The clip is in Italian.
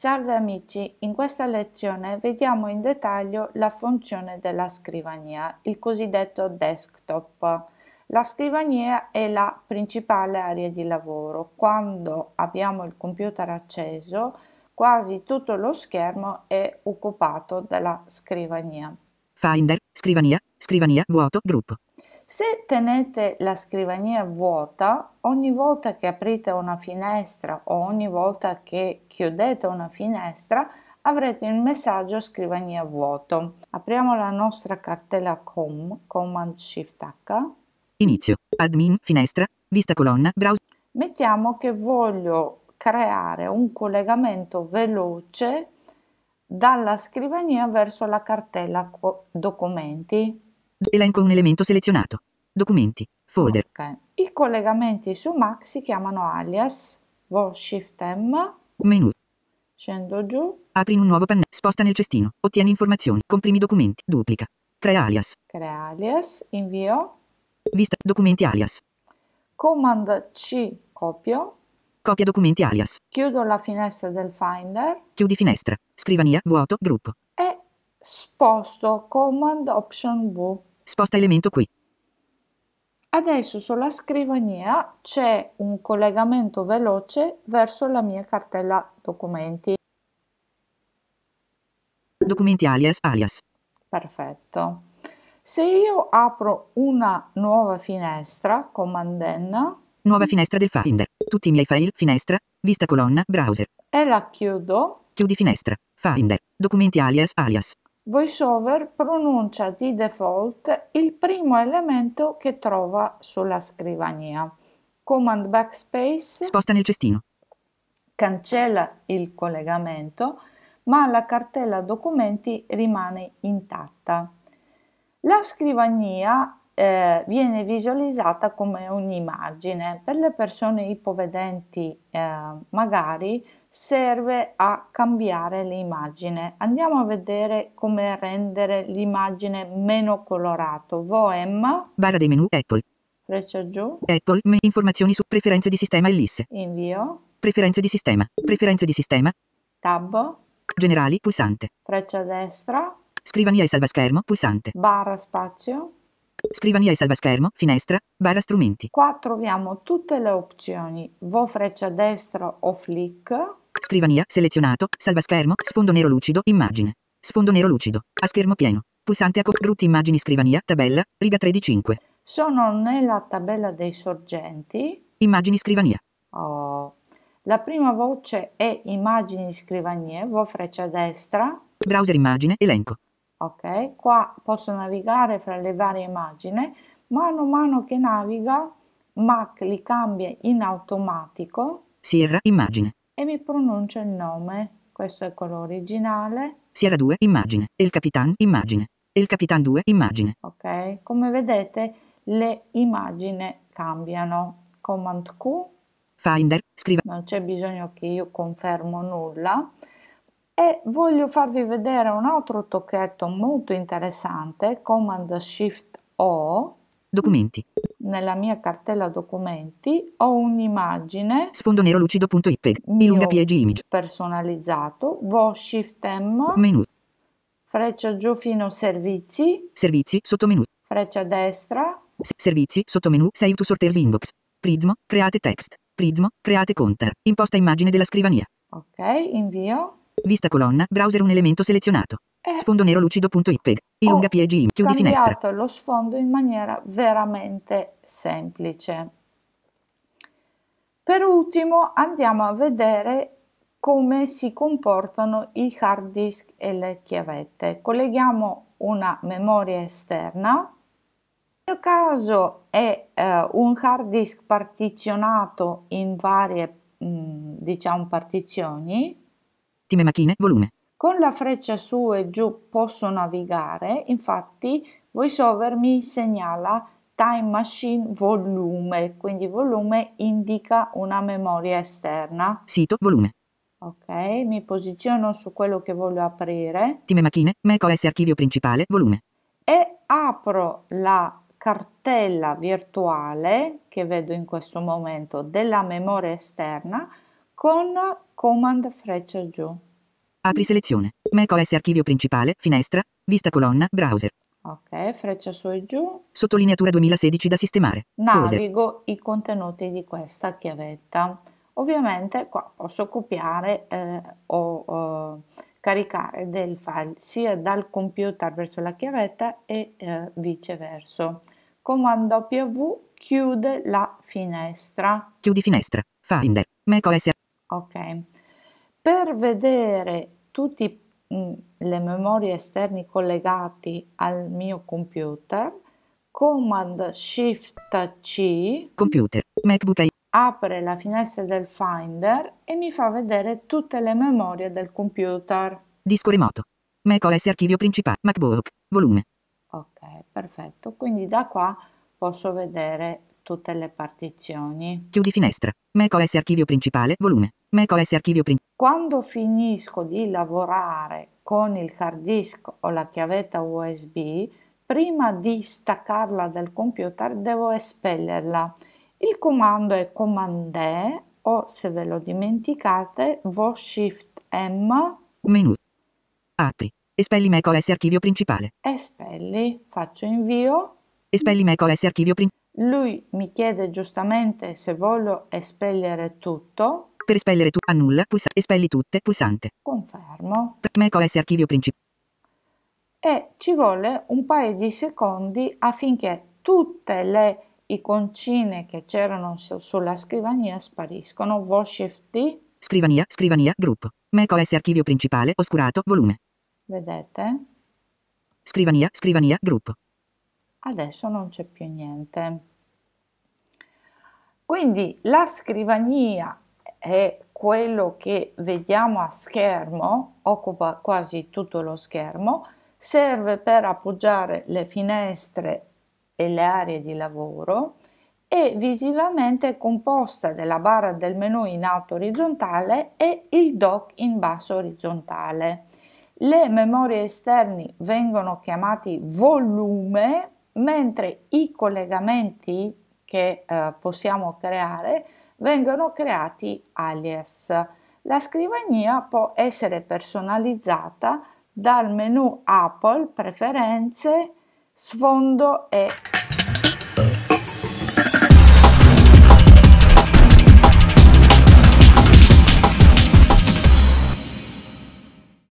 Salve amici, in questa lezione vediamo in dettaglio la funzione della scrivania, il cosiddetto desktop. La scrivania è la principale area di lavoro. Quando abbiamo il computer acceso, quasi tutto lo schermo è occupato dalla scrivania. Finder, scrivania, scrivania, vuoto, gruppo. Se tenete la scrivania vuota, ogni volta che aprite una finestra o ogni volta che chiudete una finestra, avrete il messaggio scrivania vuoto. Apriamo la nostra cartella COM, Command Shift H. Inizio, admin, finestra, vista colonna, browse. Mettiamo che voglio creare un collegamento veloce dalla scrivania verso la cartella documenti Elenco un elemento selezionato. Documenti. Folder. Okay. I collegamenti su Mac si chiamano alias. Vol Shift M. Menu. Scendo giù. Apri un nuovo pannello. Sposta nel cestino. Ottieni informazioni. Comprimi documenti. Duplica. Crea alias. Crea alias. Invio. Vista. Documenti alias. Command C. Copio. Copia documenti alias. Chiudo la finestra del Finder. Chiudi finestra. Scrivania. Vuoto. Gruppo. E sposto Command Option V. Sposta elemento qui. Adesso sulla scrivania c'è un collegamento veloce verso la mia cartella documenti. Documenti alias alias. Perfetto. Se io apro una nuova finestra, comandenna. Nuova finestra del Finder. Tutti i miei file, finestra, vista colonna, browser. E la chiudo. Chiudi finestra, Finder, documenti alias alias. VoiceOver pronuncia di default il primo elemento che trova sulla scrivania. Command Backspace sposta nel cestino. Cancella il collegamento, ma la cartella documenti rimane intatta. La scrivania eh, viene visualizzata come un'immagine. Per le persone ipovedenti eh, magari serve a cambiare l'immagine. Andiamo a vedere come rendere l'immagine meno colorato. Voem. Barra dei menu Apple. Freccia giù. Apple. Informazioni su preferenze di sistema e LIS. Invio. Preferenze di sistema. Preferenze di sistema. Tab. Generali. Pulsante. Freccia destra. Scrivania e salvaschermo. Pulsante. Barra spazio. Scrivania e salvaschermo, finestra, barra strumenti. Qua troviamo tutte le opzioni, vo freccia destra o flick. Scrivania, selezionato, salvaschermo, sfondo nero lucido, immagine. Sfondo nero lucido, a schermo pieno. Pulsante a co- immagini scrivania, tabella, riga 3 di 5 Sono nella tabella dei sorgenti. Immagini scrivania. Oh. La prima voce è immagini scrivania, vo freccia destra. Browser immagine, elenco ok qua posso navigare fra le varie immagini mano a mano che naviga Mac li cambia in automatico Sierra immagine e mi pronuncia il nome questo è quello originale Sierra 2 immagine il capitano immagine il capitano 2 immagine ok come vedete le immagini cambiano command Q Finder scriva non c'è bisogno che io confermo nulla e voglio farvi vedere un altro tocchetto molto interessante Command Shift O documenti nella mia cartella documenti ho un'immagine sfondo nero lucido.ipeg lunga pg image personalizzato vo shift m menu freccia giù fino a servizi servizi sotto menu freccia destra S servizi menu save to sorters inbox prismo create text prismo create counter imposta immagine della scrivania ok invio Vista colonna, browser un elemento selezionato. Eh. Sfondo nero lucido.ipeg. Ilunga oh, PG, chiudi finestra. Ho cambiato lo sfondo in maniera veramente semplice. Per ultimo andiamo a vedere come si comportano i hard disk e le chiavette. Colleghiamo una memoria esterna. Nel mio caso è eh, un hard disk partizionato in varie mh, mm, diciamo partizioni Ottime macchine, volume. Con la freccia su e giù posso navigare, infatti VoiceOver mi segnala Time Machine Volume, quindi volume indica una memoria esterna. Sito volume. Ok, mi posiziono su quello che voglio aprire. Time macchine, OS archivio principale, volume. E apro la cartella virtuale che vedo in questo momento della memoria esterna con Command freccia giù. Apri selezione. Mac OS archivio principale, finestra, vista colonna, browser. Ok, freccia su e giù. Sottolineatura 2016 da sistemare. Navigo Folder. i contenuti di questa chiavetta. Ovviamente qua posso copiare eh, o eh, caricare del file sia dal computer verso la chiavetta e eh, viceversa. Comando W chiude la finestra. Chiudi finestra. Finder. Mac macOS ok? Per vedere tutte le memorie esterne collegate al mio computer, Command Shift C, computer, MacBook apre la finestra del Finder e mi fa vedere tutte le memorie del computer. Disco remoto. macOS archivio principale, MacBook, volume. Ok, perfetto. Quindi da qua posso vedere tutte le partizioni. Chiudi finestra. macOS archivio principale, volume. macOS archivio principale. Quando finisco di lavorare con il hard disk o la chiavetta USB, prima di staccarla dal computer devo espellerla. Il comando è command o se ve lo dimenticate, vo shift M. Menu. Apri. Espelli macOS archivio principale. Espelli, faccio invio. Espelli macOS archivio principale. Lui mi chiede giustamente se voglio espellere tutto. Per espellere tu annulla, pulsa- espelli tutte, pulsante. Confermo. macOS archivio principale. E ci vuole un paio di secondi affinché tutte le iconcine che c'erano su- sulla scrivania spariscono. Vo Shift T. Scrivania, scrivania, gruppo. macOS archivio principale, oscurato, volume. Vedete? Scrivania, scrivania, gruppo adesso non c'è più niente. Quindi la scrivania è quello che vediamo a schermo, occupa quasi tutto lo schermo, serve per appoggiare le finestre e le aree di lavoro e visivamente è composta della barra del menu in alto orizzontale e il dock in basso orizzontale. Le memorie esterni vengono chiamati volume mentre i collegamenti che eh, possiamo creare vengono creati alias. La scrivania può essere personalizzata dal menu Apple Preferenze, Sfondo e